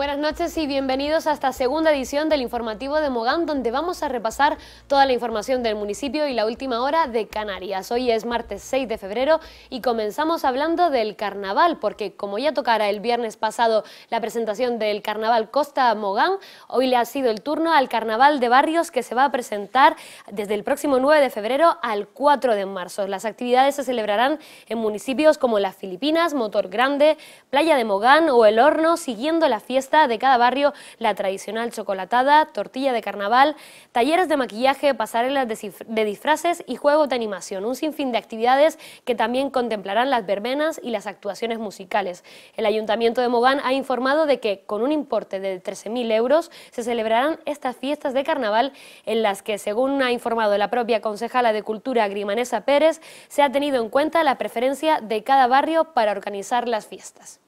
Buenas noches y bienvenidos a esta segunda edición del informativo de Mogán, donde vamos a repasar toda la información del municipio y la última hora de Canarias. Hoy es martes 6 de febrero y comenzamos hablando del carnaval, porque como ya tocara el viernes pasado la presentación del carnaval Costa Mogán, hoy le ha sido el turno al carnaval de barrios que se va a presentar desde el próximo 9 de febrero al 4 de marzo. Las actividades se celebrarán en municipios como Las Filipinas, Motor Grande, Playa de Mogán o El Horno, siguiendo la fiesta de cada barrio, la tradicional chocolatada, tortilla de carnaval, talleres de maquillaje, pasarelas de, disfraces y juegos de animación. Un sinfín de actividades que también contemplarán las verbenas y las actuaciones musicales. El Ayuntamiento de Mogán ha informado de que con un importe de 13.000 euros se celebrarán estas fiestas de carnaval en las que, según ha informado la propia concejala de Cultura Grimanesa Pérez, se ha tenido en cuenta la preferencia de cada barrio para organizar las fiestas.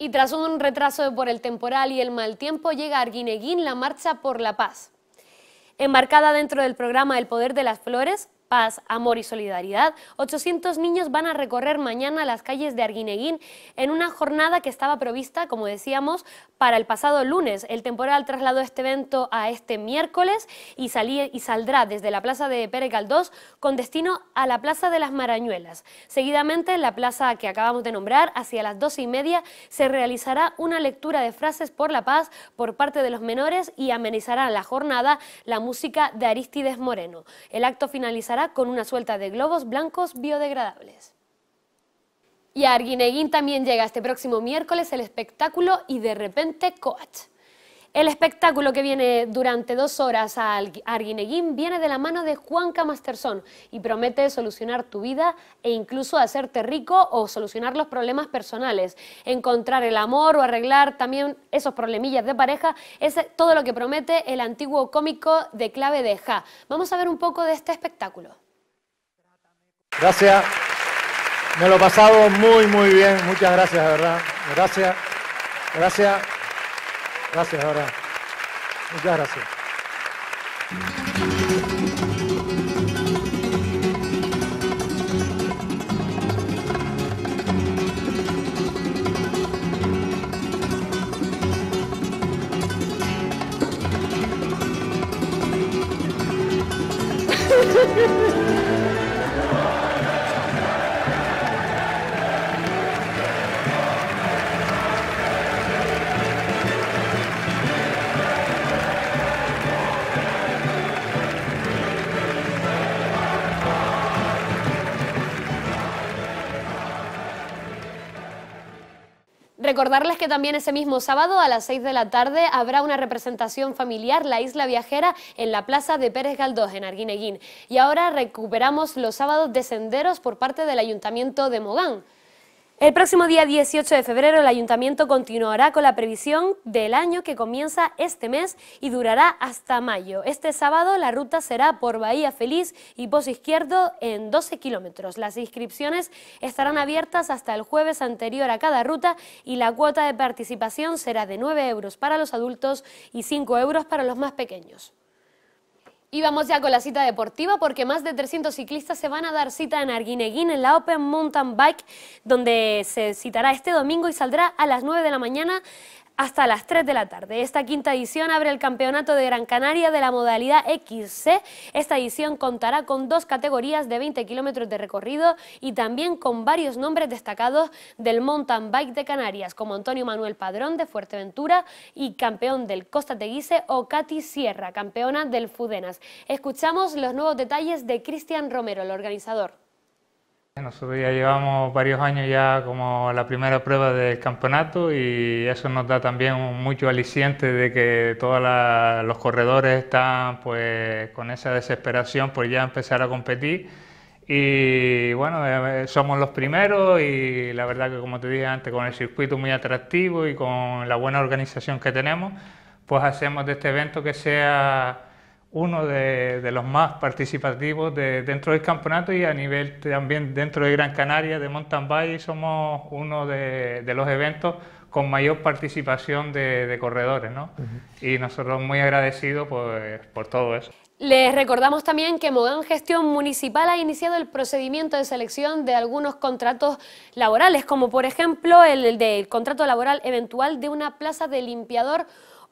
Y tras un retraso por el temporal y el mal tiempo, llega a Arguineguín la Marcha por la Paz. Embarcada dentro del programa El Poder de las Flores, paz, amor y solidaridad, 800 niños van a recorrer mañana las calles de Arguineguín en una jornada que estaba prevista, como decíamos, para el pasado lunes. El temporal trasladó este evento a este miércoles y, salí, y saldrá desde la plaza de Pere Caldós con destino a la plaza de las Marañuelas. Seguidamente, en la plaza que acabamos de nombrar, hacia las doce y media, se realizará una lectura de frases por la paz por parte de los menores y amenizará la jornada la música de Aristides Moreno. El acto finalizará con una suelta de globos blancos biodegradables. Y a Arguineguín también llega este próximo miércoles el espectáculo Y de repente Coach el espectáculo que viene durante dos horas a Arguineguín viene de la mano de Juan Camasterson y promete solucionar tu vida e incluso hacerte rico o solucionar los problemas personales. Encontrar el amor o arreglar también esos problemillas de pareja es todo lo que promete el antiguo cómico de clave de Ja. Vamos a ver un poco de este espectáculo. Gracias. Me lo he pasado muy, muy bien. Muchas gracias, de verdad. Gracias. Gracias. Gracias, ahora. Muchas gracias. Recordarles que también ese mismo sábado a las 6 de la tarde habrá una representación familiar La Isla Viajera en la Plaza de Pérez Galdós en Arguineguín. Y ahora recuperamos los sábados de senderos por parte del Ayuntamiento de Mogán. El próximo día 18 de febrero el ayuntamiento continuará con la previsión del año que comienza este mes y durará hasta mayo. Este sábado la ruta será por Bahía Feliz y Pozo Izquierdo en 12 kilómetros. Las inscripciones estarán abiertas hasta el jueves anterior a cada ruta y la cuota de participación será de 9 euros para los adultos y 5 euros para los más pequeños. Y vamos ya con la cita deportiva porque más de 300 ciclistas se van a dar cita en Arguineguín en la Open Mountain Bike donde se citará este domingo y saldrá a las 9 de la mañana hasta las 3 de la tarde. Esta quinta edición abre el Campeonato de Gran Canaria de la modalidad XC. Esta edición contará con dos categorías de 20 kilómetros de recorrido y también con varios nombres destacados del mountain bike de Canarias, como Antonio Manuel Padrón de Fuerteventura y campeón del Costa Teguise o Katy Sierra, campeona del Fudenas. Escuchamos los nuevos detalles de Cristian Romero, el organizador. Nosotros ya llevamos varios años ya como la primera prueba del campeonato y eso nos da también mucho aliciente de que todos los corredores están pues con esa desesperación por ya empezar a competir y bueno, eh, eh, somos los primeros y la verdad que como te dije antes con el circuito muy atractivo y con la buena organización que tenemos pues hacemos de este evento que sea uno de, los más participativos de, dentro del campeonato y a nivel también dentro de Gran Canaria, de mountain Valley... somos uno de, los eventos con mayor participación de, corredores, Y nosotros muy agradecidos pues, por todo eso. Les recordamos también que Mogán Gestión Municipal ha iniciado el procedimiento de selección de algunos contratos laborales, como por ejemplo el del contrato laboral eventual de una plaza de limpiador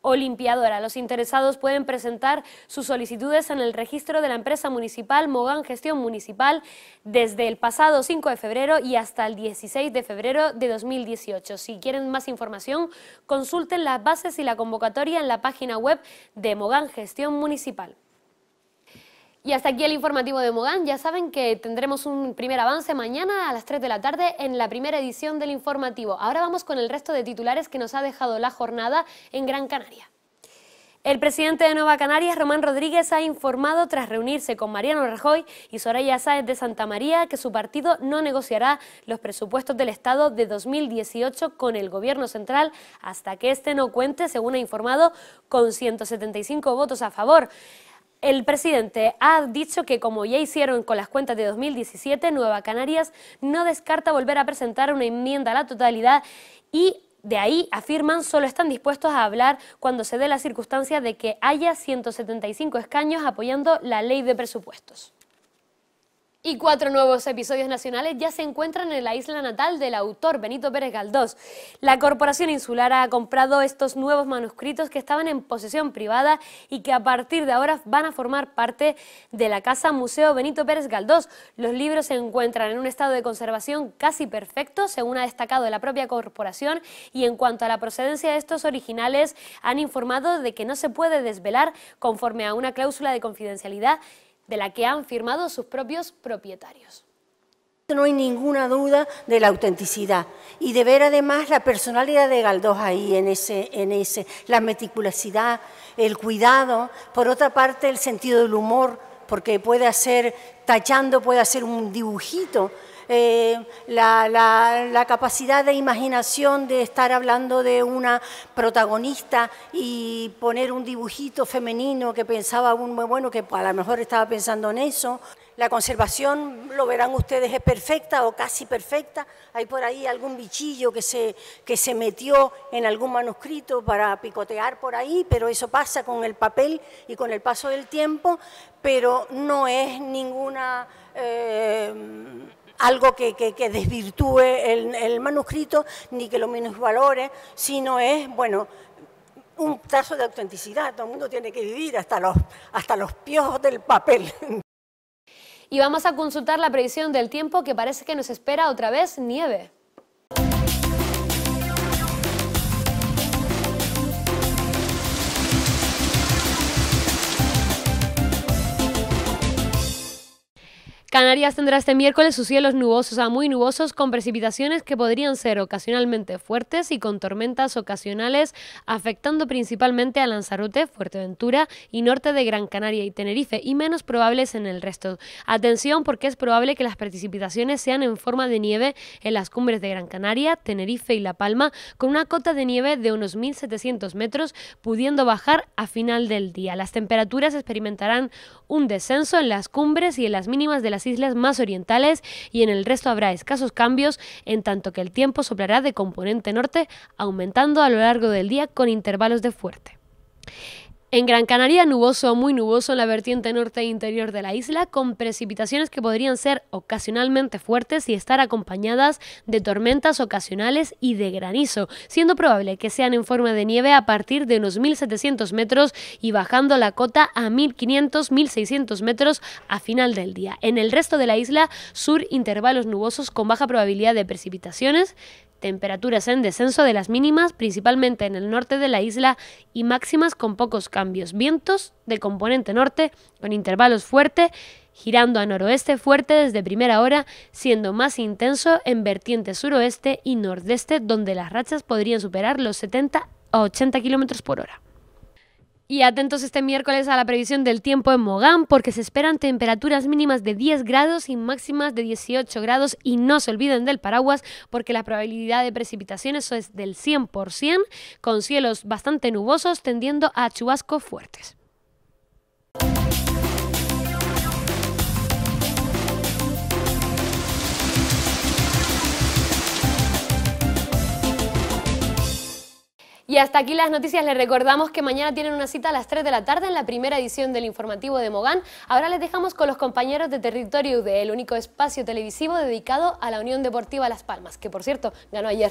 Olimpiadora. Los interesados pueden presentar sus solicitudes en el registro de la empresa municipal Mogán Gestión Municipal desde el pasado 5 de febrero y hasta el 16 de febrero de 2018. Si quieren más información, consulten las bases y la convocatoria en la página web de Mogán Gestión Municipal. Y hasta aquí el informativo de Mogán. Ya saben que tendremos un primer avance mañana a las 3 de la tarde en la primera edición del informativo. Ahora vamos con el resto de titulares que nos ha dejado la jornada en Gran Canaria. El presidente de Nueva Canarias, Román Rodríguez, ha informado tras reunirse con Mariano Rajoy y Soraya Sáez de Santa María que su partido no negociará los presupuestos del Estado de 2018 con el Gobierno Central hasta que este no cuente, según ha informado, con 175 votos a favor. El presidente ha dicho que como ya hicieron con las cuentas de 2017, Nueva Canarias no descarta volver a presentar una enmienda a la totalidad y de ahí, afirman, solo están dispuestos a hablar cuando se dé la circunstancia de que haya 175 escaños apoyando la ley de presupuestos. Y cuatro nuevos episodios nacionales ya se encuentran en la isla natal del autor Benito Pérez Galdós. La Corporación Insular ha comprado estos nuevos manuscritos que estaban en posesión privada y que a partir de ahora van a formar parte de la Casa Museo Benito Pérez Galdós. Los libros se encuentran en un estado de conservación casi perfecto, según ha destacado la propia corporación, y en cuanto a la procedencia de estos originales, han informado de que no se puede desvelar conforme a una cláusula de confidencialidad de la que han firmado sus propios propietarios. No hay ninguna duda de la autenticidad y de ver además la personalidad de Galdós ahí en ese, en ese, la meticulosidad, el cuidado, por otra parte el sentido del humor, porque puede hacer, tachando, puede hacer un dibujito eh, la, capacidad de imaginación de estar hablando de una protagonista y poner un dibujito femenino que pensaba un bueno, que a lo mejor estaba pensando en eso. La conservación, lo verán ustedes, es perfecta o casi perfecta. Hay por ahí algún bichillo que se, que se metió en algún manuscrito para picotear por ahí, pero eso pasa con el papel y con el paso del tiempo, pero no es ninguna... Eh, algo que, desvirtúe el, manuscrito ni que lo menos valore, sino es, bueno, un trazo de autenticidad. Todo el mundo tiene que vivir hasta los, hasta los piojos del papel. Y vamos a consultar la previsión del tiempo que parece que nos espera otra vez nieve. Canarias tendrá este miércoles sus cielos nubosos a muy nubosos con precipitaciones que podrían ser ocasionalmente fuertes y con tormentas ocasionales afectando principalmente a Lanzarote, Fuerteventura y norte de Gran Canaria y Tenerife y menos probables en el resto. Atención porque es probable que las precipitaciones sean en forma de nieve en las cumbres de Gran Canaria, Tenerife y La Palma con una cota de nieve de unos 1.700 metros pudiendo bajar a final del día. Las temperaturas experimentarán un descenso en las cumbres y en las mínimas de las islas más orientales y en el resto habrá escasos cambios, en tanto que el tiempo soplará de componente norte, aumentando a lo largo del día con intervalos de fuerte. En Gran Canaria, nuboso o muy nuboso en la vertiente norte e interior de la isla, con precipitaciones que podrían ser ocasionalmente fuertes y estar acompañadas de tormentas ocasionales y de granizo, siendo probable que sean en forma de nieve a partir de unos 1.700 metros y bajando la cota a 1.500-1.600 metros a final del día. En el resto de la isla, sur, intervalos nubosos con baja probabilidad de precipitaciones, Temperaturas en descenso de las mínimas, principalmente en el norte de la isla, y máximas con pocos cambios. Vientos de componente norte, con intervalos fuertes, girando a noroeste fuerte desde primera hora, siendo más intenso en vertientes suroeste y nordeste, donde las rachas podrían superar los 70 a 80 km por hora. Y atentos este miércoles a la previsión del tiempo en Mogán porque se esperan temperaturas mínimas de 10 grados y máximas de 18 grados y no se olviden del paraguas porque la probabilidad de precipitaciones es del 100% con cielos bastante nubosos tendiendo a chubascos fuertes. Y hasta aquí las noticias. Les recordamos que mañana tienen una cita a las 3 de la tarde en la primera edición del informativo de Mogán. Ahora les dejamos con los compañeros de Territorio UD, el único espacio televisivo dedicado a la Unión Deportiva Las Palmas, que por cierto ganó ayer.